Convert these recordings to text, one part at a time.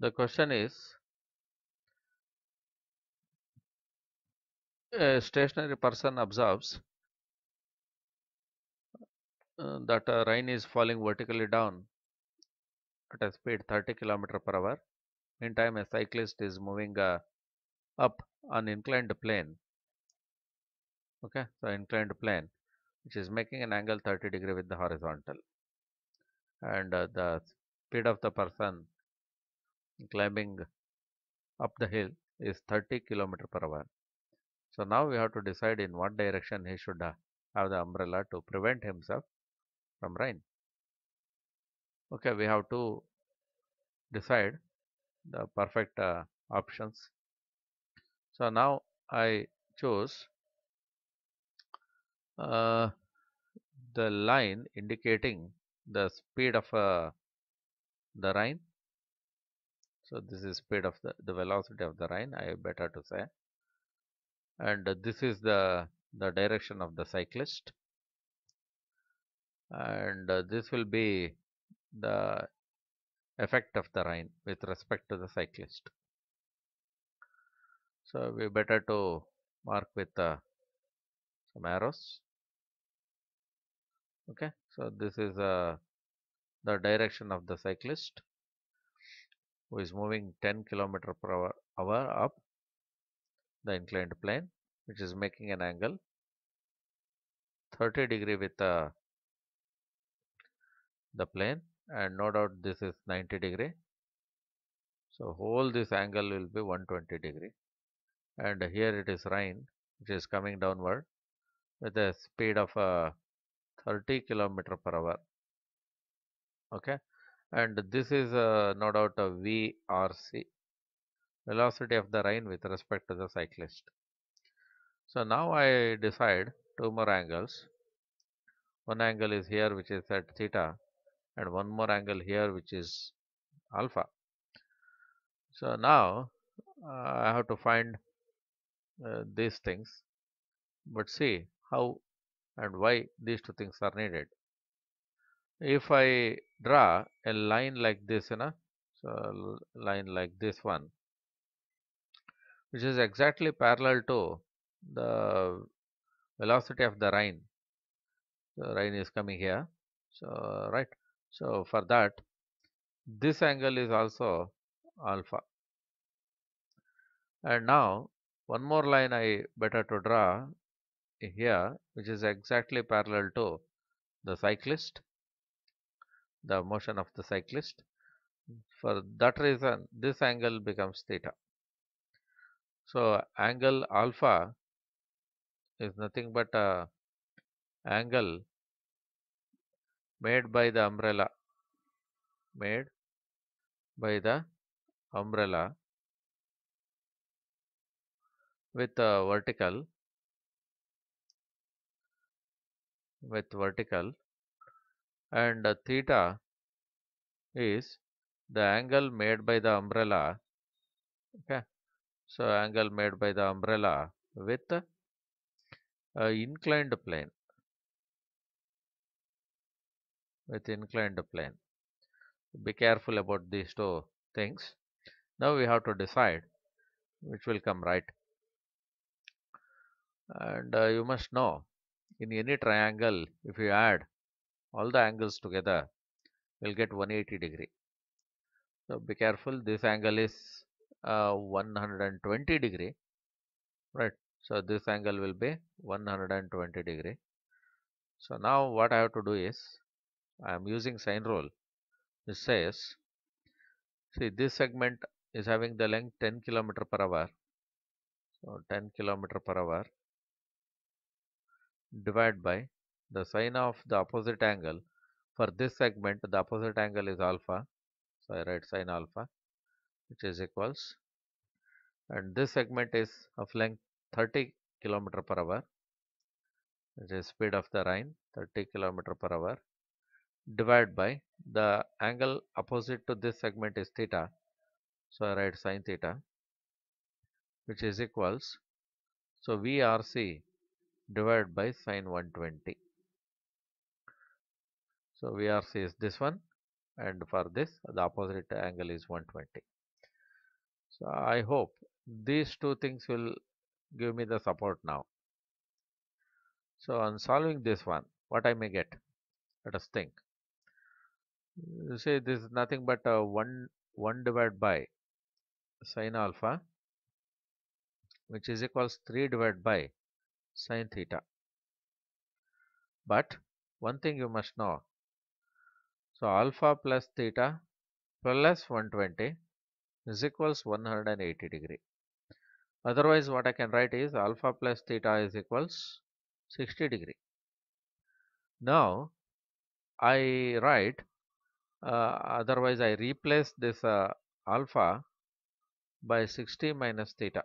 the question is a stationary person observes uh, that a rain is falling vertically down at a speed 30 km per hour. Meantime, a cyclist is moving uh, up an inclined plane. Okay, so inclined plane, which is making an angle 30 degree with the horizontal, and uh, the speed of the person climbing up the hill is 30 km per hour. So now we have to decide in what direction he should uh, have the umbrella to prevent himself from rain. Okay, we have to decide the perfect uh, options. So now I choose uh, the line indicating the speed of uh, the rain so this is speed of the, the velocity of the rain. I better to say and this is the the direction of the cyclist and this will be the effect of the rain with respect to the cyclist so we better to mark with uh, some arrows okay so this is uh, the direction of the cyclist who is moving 10 kilometer per hour, hour up the inclined plane which is making an angle 30 degree with uh, the plane and no doubt this is 90 degree so whole this angle will be 120 degree and here it is rain, which is coming downward with a speed of uh, 30 kilometer per hour okay and this is uh, no doubt a VRC velocity of the rain with respect to the cyclist. So now I decide two more angles. One angle is here which is at theta and one more angle here which is alpha. So now uh, I have to find uh, these things but see how and why these two things are needed. If I draw a line like this you know so line like this one which is exactly parallel to the velocity of the Rhine the Rhine is coming here so right so for that this angle is also alpha and now one more line I better to draw here which is exactly parallel to the cyclist the motion of the cyclist. For that reason, this angle becomes theta. So, angle alpha is nothing but a angle made by the umbrella made by the umbrella with a vertical with vertical and theta is the angle made by the umbrella okay so angle made by the umbrella with a inclined plane with inclined plane be careful about these two things now we have to decide which will come right and uh, you must know in any triangle if you add all the angles together will get 180 degree so be careful this angle is uh, 120 degree right so this angle will be 120 degree so now what I have to do is I am using sine rule it says see this segment is having the length 10 kilometer per hour so 10 kilometer per hour divided by the sine of the opposite angle for this segment the opposite angle is alpha so I write sine alpha which is equals and this segment is of length 30 kilometer per hour which is speed of the Rhine 30 kilometer per hour divided by the angle opposite to this segment is theta so I write sine theta which is equals so VRC divided by sine 120 so VRC is this one and for this the opposite angle is 120. So I hope these two things will give me the support now. So on solving this one what I may get let us think. You see this is nothing but a 1 1 divided by sine alpha which is equals 3 divided by sine theta. But one thing you must know so alpha plus theta plus 120 is equals 180 degree. Otherwise what I can write is alpha plus theta is equals 60 degree. Now I write uh, otherwise I replace this uh, alpha by 60 minus theta.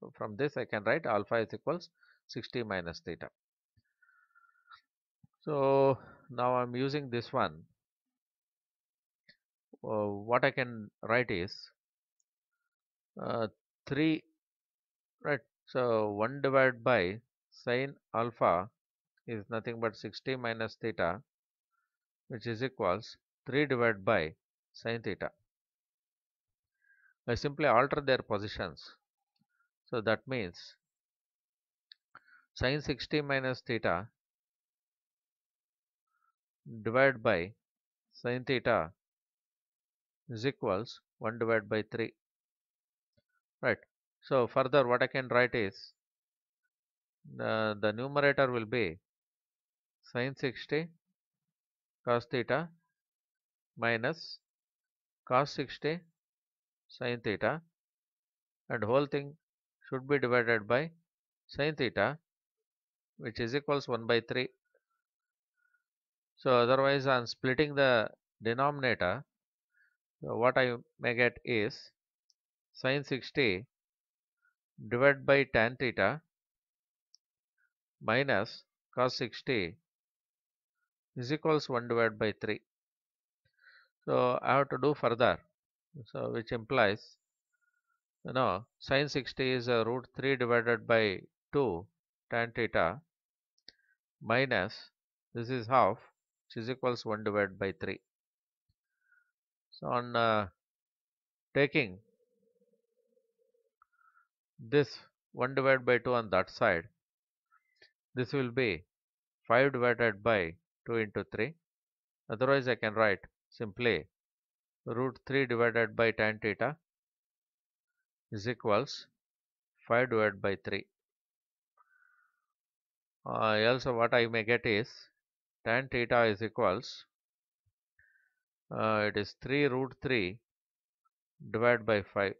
So from this I can write alpha is equals 60 minus theta so now I'm using this one uh, what I can write is uh, 3 right so 1 divided by sine alpha is nothing but 60 minus theta which is equals 3 divided by sine theta I simply alter their positions so that means sine 60 minus theta divided by sine theta is equals 1 divided by 3 right so further what I can write is the numerator will be sine 60 cos theta minus cos 60 sine theta and whole thing should be divided by sine theta which is equals 1 by 3 so otherwise I am splitting the denominator. So what I may get is sine 60 divided by tan theta minus cos 60 is equals 1 divided by 3. So I have to do further. So which implies you know sine 60 is a root 3 divided by 2 tan theta minus this is half which is equals 1 divided by 3 so on uh, taking this 1 divided by 2 on that side this will be 5 divided by 2 into 3 otherwise I can write simply root 3 divided by tan theta is equals 5 divided by 3 uh, also what I may get is tan theta is equals uh, it is 3 root 3 divided by 5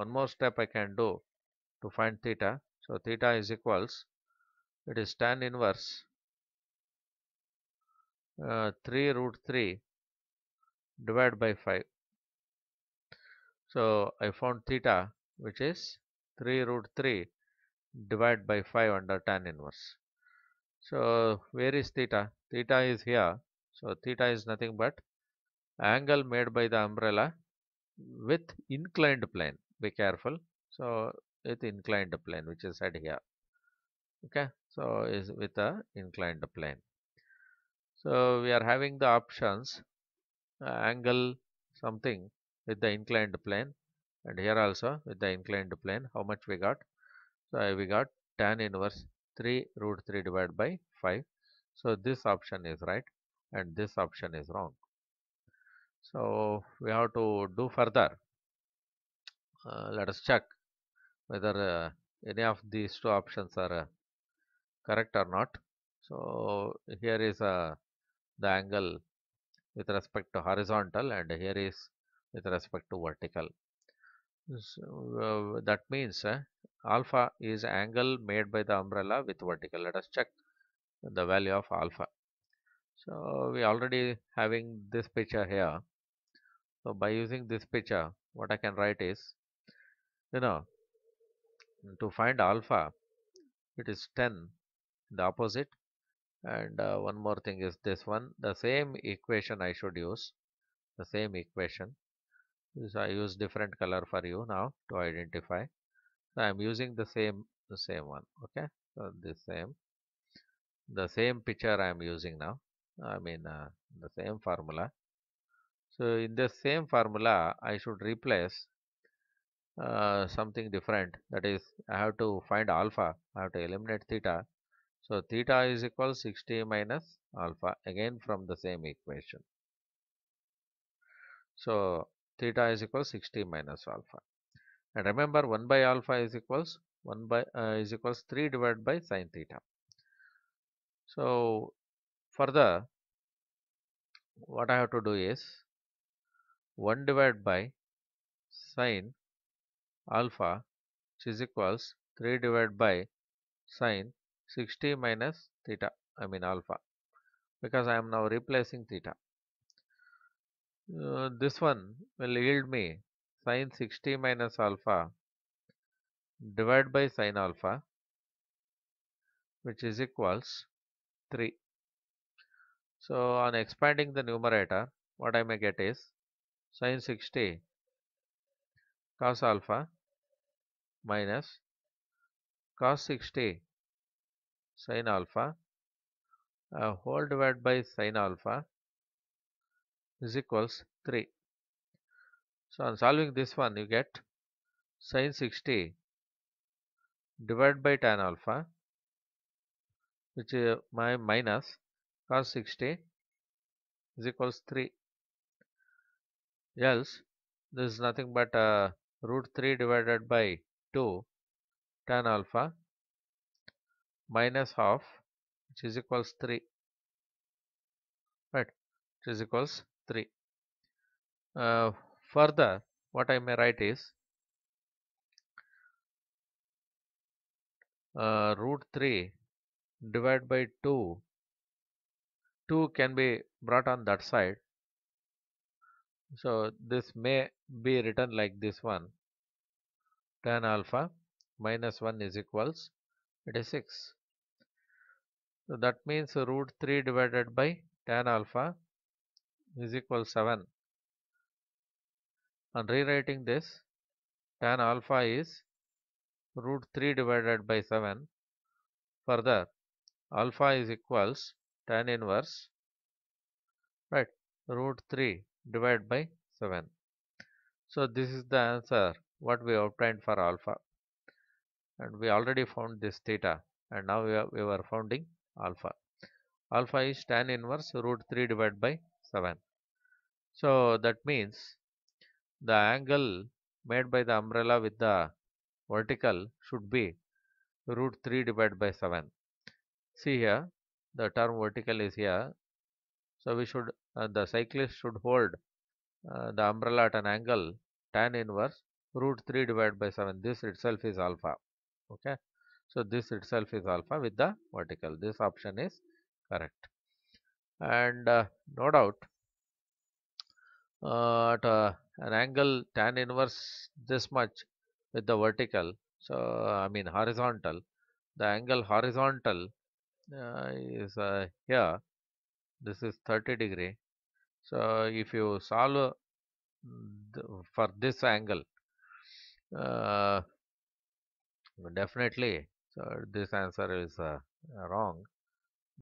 one more step I can do to find theta so theta is equals it is tan inverse uh, 3 root 3 divided by 5 so I found theta which is 3 root 3 divided by 5 under tan inverse so where is theta theta is here so theta is nothing but angle made by the umbrella with inclined plane be careful so with inclined plane which is said here okay so is with a inclined plane so we are having the options uh, angle something with the inclined plane and here also with the inclined plane how much we got so we got tan inverse 3 root 3 divided by 5 so this option is right and this option is wrong. So we have to do further. Uh, let us check whether uh, any of these two options are uh, correct or not. So here is uh, the angle with respect to horizontal and here is with respect to vertical. So, uh, that means uh, alpha is angle made by the umbrella with vertical. Let us check the value of alpha so we already having this picture here so by using this picture what i can write is you know to find alpha it is 10 the opposite and uh, one more thing is this one the same equation i should use the same equation so i use different color for you now to identify so i'm using the same the same one okay so this same the same picture I am using now I mean uh, the same formula so in the same formula I should replace uh, something different that is I have to find alpha I have to eliminate theta so theta is equal 60 minus alpha again from the same equation so theta is equal 60 minus alpha and remember 1 by alpha is equals 1 by uh, is equals 3 divided by sine theta so further what I have to do is 1 divided by sine alpha which is equals 3 divided by sine 60 minus theta I mean alpha because I am now replacing theta uh, this one will yield me sine 60 minus alpha divided by sine alpha which is equals 3 so on expanding the numerator what I may get is sine 60 cos alpha minus cos 60 sine alpha uh, whole divided by sine alpha is equals 3 so on solving this one you get sine 60 divided by tan alpha which is my minus cos 60 is equals 3 else this is nothing but uh, root 3 divided by 2 tan alpha minus half which is equals 3 right which is equals 3 uh, further what I may write is uh, root 3 divided by 2 2 can be brought on that side so this may be written like this one tan alpha minus 1 is equals it is 6 so that means root 3 divided by tan alpha is equal 7 On rewriting this tan alpha is root 3 divided by 7 further alpha is equals tan inverse right root 3 divided by 7 so this is the answer what we obtained for alpha and we already found this theta and now we, are, we were founding alpha alpha is tan inverse root 3 divided by 7 so that means the angle made by the umbrella with the vertical should be root 3 divided by 7 see here the term vertical is here so we should uh, the cyclist should hold uh, the umbrella at an angle tan inverse root 3 divided by 7 this itself is alpha okay so this itself is alpha with the vertical this option is correct and uh, no doubt uh, at uh, an angle tan inverse this much with the vertical so I mean horizontal the angle horizontal uh, is uh, here this is 30 degree so if you solve mm, th for this angle uh, definitely so this answer is uh, wrong